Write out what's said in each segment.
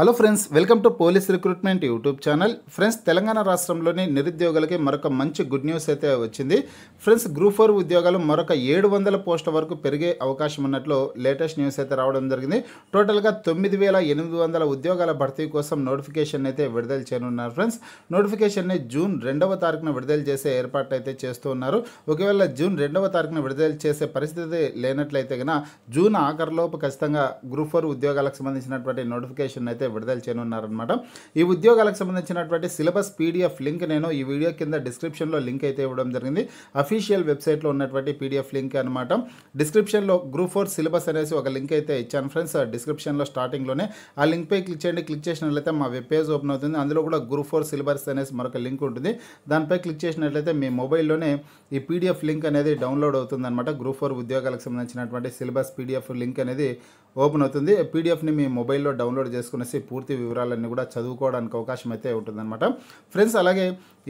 hello friends welcome to police recruitment YouTube channel friends Telangana రాష్ట్రంలోని నిరుద్యోగులకి మరొక మంచి గుడ్ న్యూస్ అయితే వచ్చింది ఫ్రెండ్స్ గ్రూప్ ఫోర్ ఉద్యోగాలు మరొక ఏడు వందల పోస్టుల వరకు పెరిగే అవకాశం ఉన్నట్లు లేటెస్ట్ న్యూస్ అయితే రావడం జరిగింది టోటల్గా తొమ్మిది వేల ఎనిమిది వందల ఉద్యోగాల భర్తీ కోసం నోటిఫికేషన్ అయితే విడుదల చేయనున్నారు ఫ్రెండ్స్ నోటిఫికేషన్ని జూన్ రెండవ తారీఖున విడుదల చేసే ఏర్పాటు అయితే చేస్తూ ఉన్నారు ఒకవేళ జూన్ రెండవ తారీఖున విడుదల చేసే పరిస్థితి లేనట్లయితే కన జూన్ ఆఖరిలోపు ఖచ్చితంగా గ్రూప్ ఫోర్ ఉద్యోగాలకు సంబంధించినటువంటి నోటిఫికేషన్ అయితే విడుదల చేయనున్నారనమాట ఈ ఉద్యోగాలకు సంబంధించినటువంటి సిలబస్ పీడిఎఫ్ లింక్ నేను ఈ వీడియో కింద డిస్క్రిప్షన్లో లింక్ అయితే ఇవ్వడం జరిగింది అఫీషియల్ వెబ్సైట్లో ఉన్నటువంటి పీడిఎఫ్ లింక్ అనమాట డిస్క్రిప్షన్లో గ్రూప్ ఫోర్ సిలబస్ అనేసి ఒక లింక్ అయితే ఇచ్చాను ఫ్రెండ్స్ డిస్క్రిప్షన్లో స్టార్టింగ్లోనే ఆ లింక్పై క్లిక్ చేయండి క్లిక్ చేసినట్లయితే మా వెబ్ పేజ్ ఓపెన్ అవుతుంది అందులో కూడా గ్రూప్ ఫోర్ సిలబస్ అనేసి మరొక లింక్ ఉంటుంది దానిపై క్లిక్ చేసినట్లయితే మీ మొబైల్లోనే ఈ పీడిఎఫ్ లింక్ అనేది డౌన్లోడ్ అవుతుందన్నమాట గ్రూప్ ఫోర్ ఉద్యోగాలకు సంబంధించినటువంటి సిలబస్ పీడిఎఫ్ లింక్ అనేది ఓపెన్ అవుతుంది పీడిఎఫ్ని మీ మొబైల్లో డౌన్లోడ్ చేసుకునేసి పూర్తి వివరాలన్నీ కూడా చదువుకోవడానికి అవకాశం అయితే ఉంటుందన్నమాట ఫ్రెండ్స్ అలాగే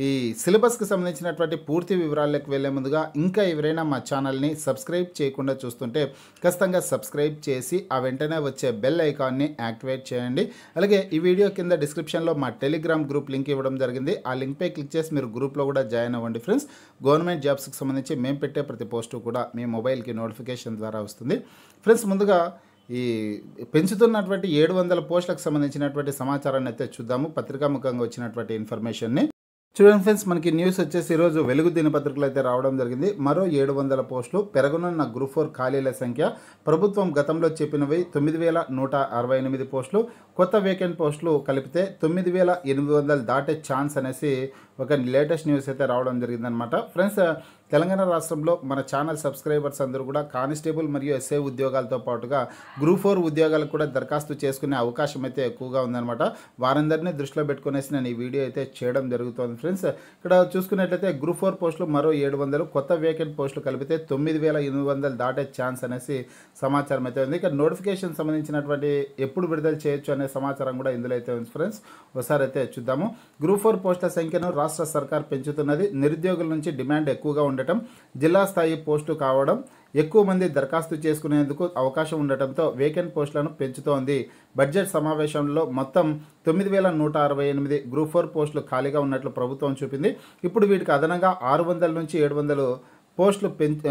ఈ సిలబస్కి సంబంధించినటువంటి పూర్తి వివరాలకు వెళ్ళే ముందుగా ఇంకా ఎవరైనా మా ఛానల్ని సబ్స్క్రైబ్ చేయకుండా చూస్తుంటే ఖచ్చితంగా సబ్స్క్రైబ్ చేసి ఆ వెంటనే వచ్చే బెల్ ఐకాన్ని యాక్టివేట్ చేయండి అలాగే ఈ వీడియో కింద డిస్క్రిప్షన్లో మా టెలిగ్రామ్ గ్రూప్ లింక్ ఇవ్వడం జరిగింది ఆ లింక్పై క్లిక్ చేసి మీరు గ్రూప్లో కూడా జాయిన్ అవ్వండి ఫ్రెండ్స్ గవర్నమెంట్ జాబ్స్కి సంబంధించి మేము పెట్టే ప్రతి పోస్టు కూడా మీ మొబైల్కి నోటిఫికేషన్ ద్వారా వస్తుంది ఫ్రెండ్స్ ముందుగా ఈ పెంచుతున్నటువంటి ఏడు వందల పోస్టులకు సంబంధించినటువంటి సమాచారాన్ని అయితే చూద్దాము ముఖంగా వచ్చినటువంటి ఇన్ఫర్మేషన్ని చూడండి ఫ్రెండ్స్ మనకి న్యూస్ వచ్చేసి ఈరోజు వెలుగు దినపత్రికలు అయితే రావడం జరిగింది మరో ఏడు వందల పోస్టులు పెరగనున్న గ్రూప్ ఫోర్ ఖాళీల సంఖ్య ప్రభుత్వం గతంలో చెప్పినవి తొమ్మిది వేల నూట అరవై ఎనిమిది పోస్టులు కొత్త వేకెంట్ పోస్టులు కలిపితే తొమ్మిది వేల ఎనిమిది వందలు దాటే ఛాన్స్ అనేసి ఒక లేటెస్ట్ న్యూస్ అయితే రావడం జరిగిందనమాట ఫ్రెండ్స్ తెలంగాణ రాష్ట్రంలో మన ఛానల్ సబ్స్క్రైబర్స్ అందరూ కూడా కానిస్టేబుల్ మరియు ఎస్ఐ ఉద్యోగాలతో పాటుగా గ్రూప్ ఫోర్ ఉద్యోగాలకు కూడా దరఖాస్తు చేసుకునే అవకాశం అయితే ఎక్కువగా ఉందన్నమాట వారందరినీ దృష్టిలో పెట్టుకునేసి నేను ఈ వీడియో అయితే చేయడం జరుగుతుంది ఫ్రెండ్స్ ఇక్కడ చూసుకున్నట్లయితే గ్రూప్ ఫోర్ పోస్టులు మరో ఏడు వందలు కొత్త వేకెంట్ పోస్టులు కలిపితే తొమ్మిది వేల ఎనిమిది వందలు దాటే ఛాన్స్ అనేసి సమాచారం అయితే ఉంది ఇక్కడ నోటిఫికేషన్ సంబంధించినటువంటి ఎప్పుడు విడుదల చేయొచ్చు అనే సమాచారం కూడా ఇందులో అయితే ఉంది ఫ్రెండ్స్ ఒకసారి అయితే చూద్దాము గ్రూప్ ఫోర్ పోస్టుల సంఖ్యను రాష్ట్ర రాష్ట్ర సర్కార్ పెంచుతున్నది నిరుద్యోగుల నుంచి డిమాండ్ ఎక్కువగా ఉండటం జిల్లా స్థాయి పోస్టు కావడం ఎక్కువ మంది దరఖాస్తు చేసుకునేందుకు అవకాశం ఉండటంతో వేకెంట్ పోస్టులను పెంచుతోంది బడ్జెట్ సమావేశంలో మొత్తం తొమ్మిది వేల నూట అరవై ఎనిమిది గ్రూప్ ఫోర్ పోస్టులు ఖాళీగా ఉన్నట్లు ప్రభుత్వం చూపింది ఇప్పుడు వీటికి అదనంగా ఆరు వందల నుంచి ఏడు వందలు పోస్టులు పెంచు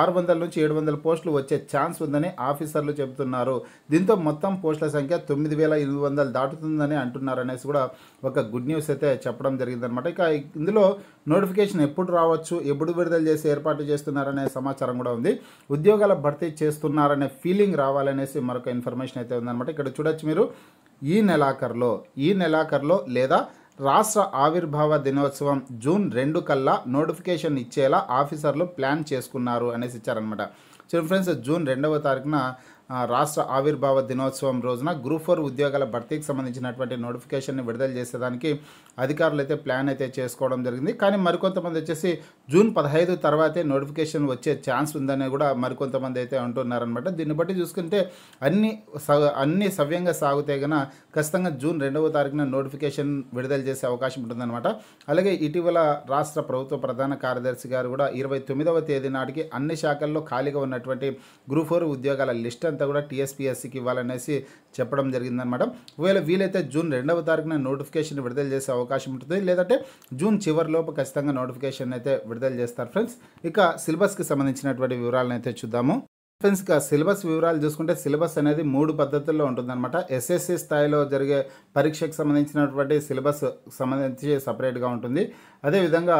ఆరు వందల నుంచి ఏడు వందల పోస్టులు వచ్చే ఛాన్స్ ఉందని ఆఫీసర్లు చెబుతున్నారు దీంతో మొత్తం పోస్టుల సంఖ్య తొమ్మిది వేల ఎనిమిది వందలు దాటుతుందని అంటున్నారు అనేసి కూడా ఒక గుడ్ న్యూస్ అయితే చెప్పడం జరిగిందనమాట ఇక ఇందులో నోటిఫికేషన్ ఎప్పుడు రావచ్చు ఎప్పుడు విడుదల చేసి ఏర్పాటు చేస్తున్నారనే సమాచారం కూడా ఉంది ఉద్యోగాల భర్తీ చేస్తున్నారనే ఫీలింగ్ రావాలనేసి మరొక ఇన్ఫర్మేషన్ అయితే ఉందన్నమాట ఇక్కడ చూడొచ్చు మీరు ఈ నెలాఖరులో ఈ నెలాఖరులో లేదా రాష్ట్ర ఆవిర్భావ దినోత్సవం జూన్ రెండు కల్లా నోటిఫికేషన్ ఇచ్చేలా ఆఫీసర్లు ప్లాన్ చేసుకున్నారు అనేసి ఇచ్చారనమాట చూడండి ఫ్రెండ్స్ జూన్ రెండవ తారీఖున రాష్ట్ర ఆవిర్భావ దినోత్సవం రోజున గ్రూప్ ఫోర్ ఉద్యోగాల భర్తీకి సంబంధించినటువంటి నోటిఫికేషన్ని విడుదల చేసేదానికి అధికారులు అయితే ప్లాన్ అయితే చేసుకోవడం జరిగింది కానీ మరికొంతమంది వచ్చేసి జూన్ పదహైదు తర్వాతే నోటిఫికేషన్ వచ్చే ఛాన్స్ ఉందని కూడా మరికొంతమంది అయితే అంటున్నారనమాట దీన్ని బట్టి చూసుకుంటే అన్ని అన్ని సవ్యంగా సాగుతే గన ఖచ్చితంగా జూన్ రెండవ తారీఖున నోటిఫికేషన్ విడుదల చేసే అవకాశం ఉంటుందన్నమాట అలాగే ఇటీవల రాష్ట్ర ప్రభుత్వ ప్రధాన కార్యదర్శి గారు కూడా ఇరవై తొమ్మిదవ తేదీ నాటికి అన్ని శాఖల్లో ఖాళీగా ఉన్నటువంటి గ్రూప్ ఫోర్ ఉద్యోగాల లిస్ట్ అంతా కూడా టీఎస్పీఎస్సీకి ఇవ్వాలనేసి చెప్పడం జరిగిందనమాట ఒకవేళ వీలైతే జూన్ రెండవ తారీఖున నోటిఫికేషన్ విడుదల చేసే అవకాశం ఉంటుంది లేదంటే జూన్ చివరిలోపు ఖచ్చితంగా నోటిఫికేషన్ అయితే విడుదల చేస్తారు ఫ్రెండ్స్ ఇక సిలబస్కి సంబంధించినటువంటి వివరాలను అయితే చూద్దాము ఫ్రెండ్స్ ఇక సిలబస్ వివరాలు చూసుకుంటే సిలబస్ అనేది మూడు పద్ధతుల్లో ఉంటుందన్నమాట ఎస్ఎస్సి స్థాయిలో జరిగే పరీక్షకు సంబంధించినటువంటి సిలబస్ సంబంధించి సపరేట్గా ఉంటుంది అదేవిధంగా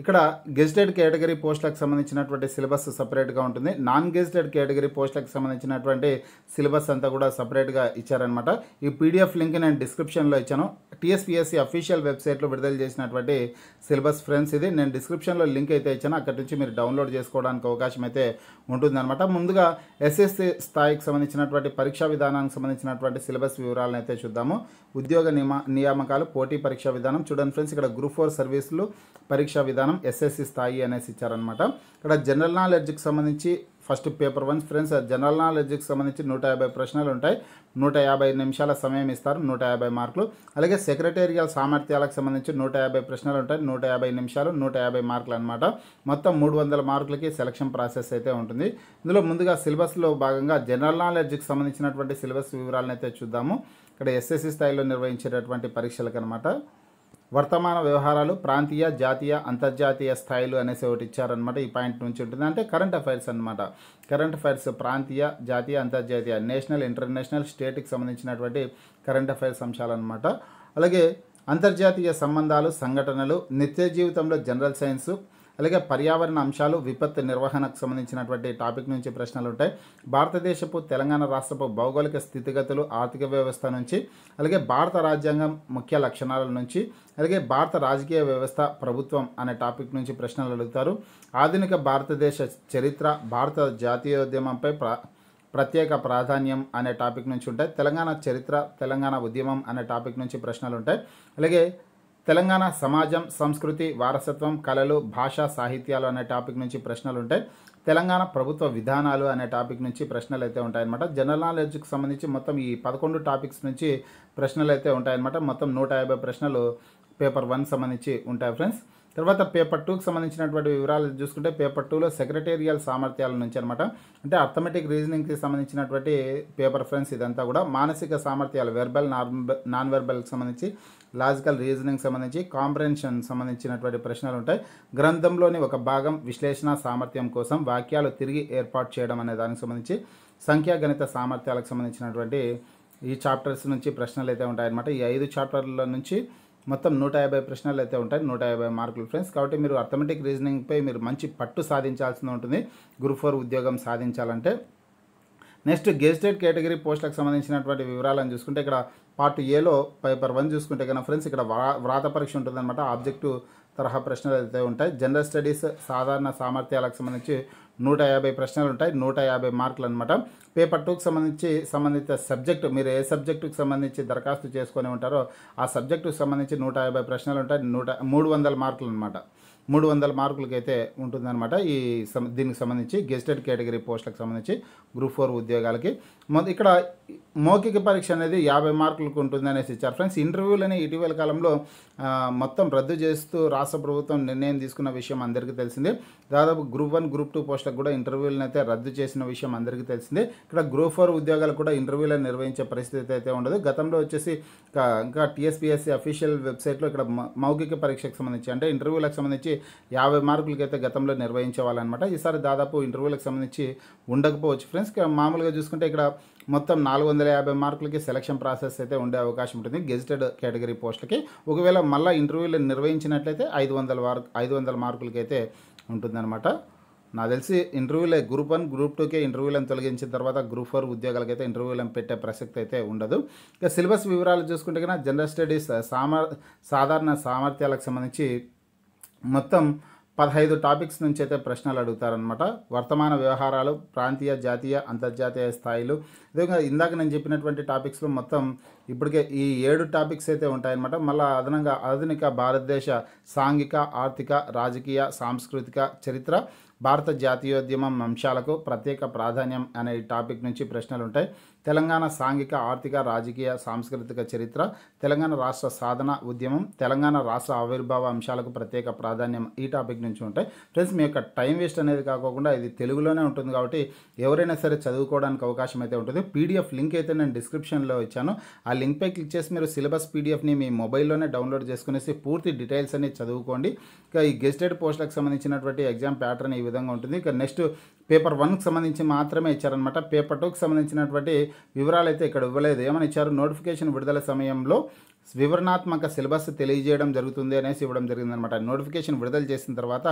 ఇక్కడ గెజిటెడ్ కేటగిరీ పోస్టులకు సంబంధించినటువంటి సిలబస్ సపరేట్గా ఉంటుంది నాన్ గెజిటెడ్ కేటగిరీ పోస్టులకు సంబంధించినటువంటి సిలబస్ అంతా కూడా సపరేట్గా ఇచ్చారనమాట ఈ పీడిఎఫ్ లింక్ నేను డిస్క్రిప్షన్లో ఇచ్చాను టీఎస్పీఎస్సీ అఫీషియల్ వెబ్సైట్లో విడుదల చేసినటువంటి సిలబస్ ఫ్రెండ్స్ ఇది నేను డిస్క్రిప్షన్లో లింక్ అయితే ఇచ్చాను అక్కడి నుంచి మీరు డౌన్లోడ్ చేసుకోవడానికి అవకాశం అయితే ఉంటుందన్నమాట ముందుగా ఎస్ఎస్సీ స్థాయికి సంబంధించినటువంటి పరీక్షా విధానానికి సంబంధించినటువంటి సిలబస్ వివరాలను అయితే చూద్దాము ఉద్యోగ నియామకాలు పోటీ పరీక్షా విధానం చూడండి ఫ్రెండ్స్ ఇక్కడ గ్రూప్ ఫోర్ సర్వీసులు పరీక్షా విధానం ఎస్ఎస్సీ స్థాయి అనేసి ఇచ్చారనమాట ఇక్కడ జనరల్ నాలెడ్జ్కి సంబంధించి first paper one friends general నాలెడ్జ్కి సంబంధించి నూట యాభై ప్రశ్నలు ఉంటాయి నూట యాభై నిమిషాల సమయం ఇస్తారు నూట యాభై మార్కులు అలాగే సెక్రటేరియల్ సామర్థ్యాలకు సంబంధించి నూట యాభై ప్రశ్నలు ఉంటాయి నూట యాభై నిమిషాలు నూట యాభై మార్కులు అనమాట మొత్తం మూడు వందల మార్కులకి సెలక్షన్ ప్రాసెస్ అయితే ఉంటుంది ఇందులో ముందుగా సిలబస్లో భాగంగా జనరల్ నాలెడ్జ్కి సంబంధించినటువంటి సిలబస్ వివరాలను అయితే చూద్దాము ఇక్కడ ఎస్ఎస్సి స్థాయిలో నిర్వహించేటటువంటి పరీక్షలకు అనమాట వర్తమాన వ్యవహారాలు ప్రాంతీయ జాతీయ అంతర్జాతీయ స్థాయిలు అనేసి ఒకటి ఇచ్చారనమాట ఈ పాయింట్ నుంచి ఉంటుంది అంటే కరెంట్ అఫైర్స్ అనమాట కరెంట్ అఫైర్స్ ప్రాంతీయ జాతీయ అంతర్జాతీయ నేషనల్ ఇంటర్నేషనల్ స్టేట్కి సంబంధించినటువంటి కరెంట్ అఫైర్స్ అంశాలు అనమాట అలాగే అంతర్జాతీయ సంబంధాలు సంఘటనలు నిత్య జీవితంలో జనరల్ సైన్సు అలాగే పర్యావరణ అంశాలు విపత్తు నిర్వహణకు సంబంధించినటువంటి టాపిక్ నుంచి ప్రశ్నలు ఉంటాయి భారతదేశపు తెలంగాణ రాష్ట్రపు భౌగోళిక స్థితిగతులు ఆర్థిక వ్యవస్థ నుంచి అలాగే భారత రాజ్యాంగం ముఖ్య లక్షణాల నుంచి అలాగే భారత రాజకీయ వ్యవస్థ ప్రభుత్వం అనే టాపిక్ నుంచి ప్రశ్నలు అడుగుతారు ఆధునిక భారతదేశ చరిత్ర భారత జాతీయోద్యమంపై ప్ర ప్రత్యేక ప్రాధాన్యం అనే టాపిక్ నుంచి ఉంటాయి తెలంగాణ చరిత్ర తెలంగాణ ఉద్యమం అనే టాపిక్ నుంచి ప్రశ్నలు ఉంటాయి అలాగే తెలంగాణ సమాజం సంస్కృతి వారసత్వం కళలు భాష సాహిత్యాలు అనే టాపిక్ నుంచి ప్రశ్నలు ఉంటాయి తెలంగాణ ప్రభుత్వ విధానాలు అనే టాపిక్ నుంచి ప్రశ్నలు అయితే ఉంటాయన్నమాట జనరల్ నాలెడ్జ్కి సంబంధించి మొత్తం ఈ పదకొండు టాపిక్స్ నుంచి ప్రశ్నలు అయితే ఉంటాయన్నమాట మొత్తం నూట యాభై ప్రశ్నలు పేపర్ వన్ సంబంధించి ఉంటాయి ఫ్రెండ్స్ తర్వాత పేపర్ టూకి సంబంధించినటువంటి వివరాలు చూసుకుంటే పేపర్ టూలో సెక్రటేరియల్ సామర్థ్యాల నుంచి అనమాట అంటే అథమెటిక్ రీజనింగ్కి సంబంధించినటువంటి పేపర్ ఫ్రెండ్స్ ఇదంతా కూడా మానసిక సామర్థ్యాలు వెర్బల్ నాన్ వెర్బల్కి సంబంధించి లాజికల్ రీజనింగ్ సంబంధించి కాంప్రహెన్షన్ సంబంధించినటువంటి ప్రశ్నలు ఉంటాయి గ్రంథంలోని ఒక భాగం విశ్లేషణ సామర్థ్యం కోసం వాక్యాలు తిరిగి ఏర్పాటు చేయడం అనే దానికి సంబంధించి సంఖ్యాగణిత సామర్థ్యాలకు సంబంధించినటువంటి ఈ చాప్టర్స్ నుంచి ప్రశ్నలు అయితే ఉంటాయన్నమాట ఈ ఐదు చాప్టర్ల నుంచి మొత్తం నూట యాభై ప్రశ్నలు అయితే ఉంటాయి నూట యాభై మార్కులు ఫ్రెండ్స్ కాబట్టి మీరు అథమెటిక్ రీజనింగ్పై మీరు మంచి పట్టు సాధించాల్సి ఉంటుంది గ్రూప్ ఫోర్ ఉద్యోగం సాధించాలంటే నెక్స్ట్ గెజిటెడ్ కేటగిరీ పోస్టులకు సంబంధించినటువంటి వివరాలను చూసుకుంటే ఇక్కడ పార్ట్ ఏలో పేపర్ వన్ చూసుకుంటే కనుక ఫ్రెండ్స్ ఇక్కడ వ్రాత పరీక్ష ఉంటుందన్నమాట ఆబ్జెక్టివ్ తరహా ప్రశ్నలు అయితే ఉంటాయి జనరల్ స్టడీస్ సాధారణ సామర్థ్యాలకు సంబంధించి నూట యాభై ప్రశ్నలు ఉంటాయి నూట యాభై మార్కులు అనమాట పేపర్ టూకి సంబంధించి సంబంధిత సబ్జెక్టు మీరు ఏ సబ్జెక్టుకి సంబంధించి దరఖాస్తు చేసుకొని ఉంటారో ఆ సబ్జెక్టుకి సంబంధించి నూట యాభై ప్రశ్నలు ఉంటాయి నూట మూడు వందల మార్కులు అనమాట మూడు వందల మార్కులకైతే ఉంటుందన్నమాట ఈ దీనికి సంబంధించి గెస్టెడ్ కేటగిరీ పోస్టులకు సంబంధించి గ్రూప్ ఫోర్ ఉద్యోగాలకి ఇక్కడ మౌఖిక పరీక్ష అనేది యాభై మార్కులకు ఉంటుంది అనేసి ఇచ్చారు ఫ్రెండ్స్ ఇంటర్వ్యూలని ఇటీవల కాలంలో మొత్తం రద్దు చేస్తూ రాష్ట్ర ప్రభుత్వం నిర్ణయం తీసుకున్న విషయం అందరికీ తెలిసిందే దాదాపు గ్రూప్ వన్ గ్రూప్ టూ పోస్టులకు కూడా ఇంటర్వ్యూలను అయితే రద్దు చేసిన విషయం అందరికీ తెలిసిందే ఇక్కడ గ్రూప్ ఫోర్ ఉద్యోగాలు కూడా ఇంటర్వ్యూలను నిర్వహించే పరిస్థితి అయితే ఉండదు గతంలో వచ్చేసి ఇంకా టీఎస్పీఎస్సీ అఫీషియల్ వెబ్సైట్లో ఇక్కడ మౌఖిక పరీక్షకు సంబంధించి అంటే ఇంటర్వ్యూలకు సంబంధించి యాభై మార్కులకైతే గతంలో వాళ్ళనమాట ఈసారి దాదాపు ఇంటర్వ్యూలకు సంబంధించి ఉండకపోవచ్చు ఫ్రెండ్స్ మామూలుగా చూసుకుంటే ఇక్కడ మొత్తం నాలుగు వందల యాభై మార్కులకి సెలక్షన్ ప్రాసెస్ అయితే ఉండే అవకాశం ఉంటుంది గెజిటెడ్ కేటగిరీ పోస్టులకి ఒకవేళ మళ్ళీ ఇంటర్వ్యూలు నిర్వహించినట్లయితే ఐదు వందల వార్ ఐదు వందల మార్కులకి అయితే ఉంటుందన్నమాట నాకు తెలిసి ఇంటర్వ్యూలే గ్రూప్ వన్ గ్రూప్ టూకే ఇంటర్వ్యూలను తొలగించిన తర్వాత గ్రూప్ ఫోర్ ఉద్యోగాలకైతే ఇంటర్వ్యూలను పెట్టే ప్రసక్తి అయితే ఉండదు ఇక సిలబస్ వివరాలు చూసుకుంటే కన్నా జనరల్ స్టడీస్ సామర్ సాధారణ సామర్థ్యాలకు సంబంధించి మొత్తం పదహైదు టాపిక్స్ నుంచి అయితే ప్రశ్నలు అడుగుతారనమాట వర్తమాన వ్యవహారాలు ప్రాంతీయ జాతీయ అంతర్జాతీయ స్థాయిలు అదేవిధంగా ఇందాక నేను చెప్పినటువంటి టాపిక్స్లో మొత్తం ఇప్పటికే ఈ ఏడు టాపిక్స్ అయితే ఉంటాయన్నమాట మళ్ళీ అదనంగా ఆధునిక భారతదేశ సాంఘిక ఆర్థిక రాజకీయ సాంస్కృతిక చరిత్ర భారత జాతీయోద్యమం అంశాలకు ప్రత్యేక ప్రాధాన్యం అనే టాపిక్ నుంచి ప్రశ్నలు ఉంటాయి తెలంగాణ సాంఘిక ఆర్థిక రాజకీయ సాంస్కృతిక చరిత్ర తెలంగాణ రాష్ట్ర సాధన ఉద్యమం తెలంగాణ రాష్ట్ర ఆవిర్భావ అంశాలకు ప్రత్యేక ప్రాధాన్యం ఈ టాపిక్ నుంచి ఉంటాయి ఫ్రెండ్స్ మీ యొక్క టైం వేస్ట్ అనేది కాకుండా ఇది తెలుగులోనే ఉంటుంది కాబట్టి ఎవరైనా సరే చదువుకోవడానికి అవకాశం అయితే ఉంటుంది పీడిఎఫ్ లింక్ అయితే నేను డిస్క్రిప్షన్లో ఇచ్చాను ఆ లింక్పై క్లిక్ చేసి మీరు సిలబస్ పీడిఎఫ్ని మీ మొబైల్లోనే డౌన్లోడ్ చేసుకునేసి పూర్తి డీటెయిల్స్ అన్ని చదువుకోండి ఇక ఈ గెస్టెడ్ పోస్టులకు సంబంధించినటువంటి ఎగ్జామ్ ప్యాటర్న్ ఈ విధంగా ఉంటుంది ఇక నెక్స్ట్ పేపర్ వన్కి సంబంధించి మాత్రమే ఇచ్చారనమాట పేపర్ టూకి సంబంధించినటువంటి వివరాలు అయితే ఇక్కడ ఇవ్వలేదు ఏమని ఇచ్చారు నోటిఫికేషన్ విడుదల సమయంలో వివరణాత్మక సిలబస్ తెలియజేయడం జరుగుతుంది అనేసి ఇవ్వడం జరిగిందనమాట నోటిఫికేషన్ విడుదల చేసిన తర్వాత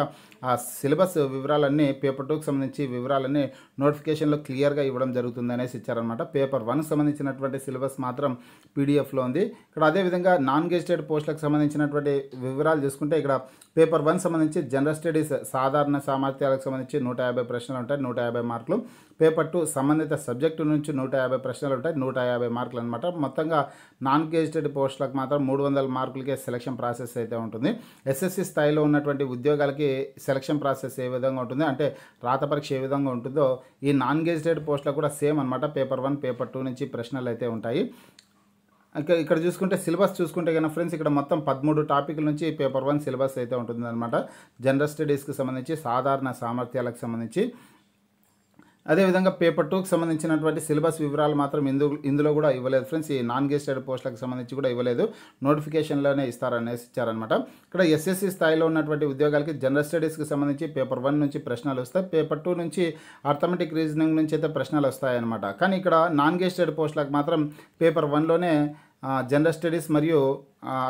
ఆ సిలబస్ వివరాలన్నీ పేపర్ టూకి సంబంధించి వివరాలన్నీ నోటిఫికేషన్లో క్లియర్గా ఇవ్వడం జరుగుతుంది అనేసి ఇచ్చారనమాట పేపర్ వన్కి సంబంధించినటువంటి సిలబస్ మాత్రం పీడిఎఫ్లో ఉంది ఇక్కడ అదేవిధంగా నాన్ గెజిటెడ్ పోస్టులకు సంబంధించినటువంటి వివరాలు చూసుకుంటే ఇక్కడ పేపర్ వన్ సంబంధించి జనరల్ స్టడీస్ సాధారణ సామర్థ్యాలకు సంబంధించి నూట యాభై ప్రశ్నలు ఉంటాయి నూట యాభై మార్కులు పేపర్ టూ సంబంధిత సబ్జెక్టు నుంచి నూట యాభై ప్రశ్నలు ఉంటాయి నూట యాభై మార్కులు అనమాట మొత్తంగా నాన్ గెజిటెడ్ పోస్టులు పోస్టులకు మాత్రం మూడు వందల మార్కులకే సెలక్షన్ ప్రాసెస్ అయితే ఉంటుంది ఎస్ఎస్సి స్థాయిలో ఉన్నటువంటి ఉద్యోగాలకి సెలక్షన్ ప్రాసెస్ ఏ విధంగా ఉంటుంది అంటే రాత పరీక్ష ఏ విధంగా ఉంటుందో ఈ నాన్ గెజిటెడ్ పోస్టులకు కూడా సేమ్ అనమాట పేపర్ వన్ పేపర్ టూ నుంచి ప్రశ్నలు అయితే ఉంటాయి ఇక్కడ ఇక్కడ చూసుకుంటే సిలబస్ చూసుకుంటే కనుక ఫ్రెండ్స్ ఇక్కడ మొత్తం పదమూడు టాపిక్ల నుంచి పేపర్ వన్ సిలబస్ అయితే ఉంటుందన్నమాట జనరల్ స్టడీస్కి సంబంధించి సాధారణ సామర్థ్యాలకు సంబంధించి అదేవిధంగా పేపర్ టూకి సంబంధించినటువంటి సిలబస్ వివరాలు మాత్రం ఇందు ఇందులో కూడా ఇవ్వలేదు ఫ్రెండ్స్ ఈ నాన్ గెస్టెడ్ పోస్టులకు సంబంధించి కూడా ఇవ్వలేదు నోటిఫికేషన్లోనే ఇస్తారనేసి ఇచ్చారనమాట ఇక్కడ ఎస్ఎస్సి స్థాయిలో ఉన్నటువంటి ఉద్యోగాలకి జనరల్ స్టడీస్కి సంబంధించి పేపర్ వన్ నుంచి ప్రశ్నలు వస్తాయి పేపర్ టూ నుంచి అర్థమెటిక్ రీజనింగ్ నుంచి అయితే ప్రశ్నలు వస్తాయన్నమాట కానీ ఇక్కడ నాన్ గెస్టెడ్ పోస్టులకు మాత్రం పేపర్ వన్లోనే జనరల్ స్టడీస్ మరియు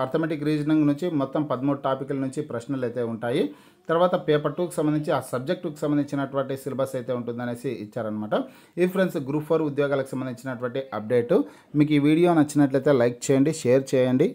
అర్థమెటిక్ రీజనింగ్ నుంచి మొత్తం పదమూడు టాపిక్ల నుంచి ప్రశ్నలు అయితే ఉంటాయి తర్వాత పేపర్ టూకి సంబంధించి ఆ సబ్జెక్టుకి సంబంధించినటువంటి సిలబస్ అయితే ఉంటుందనేసి ఇచ్చారనమాట ఈ ఫ్రెండ్స్ గ్రూప్ ఫోర్ ఉద్యోగాలకు సంబంధించినటువంటి అప్డేటు మీకు ఈ వీడియో నచ్చినట్లయితే లైక్ చేయండి షేర్ చేయండి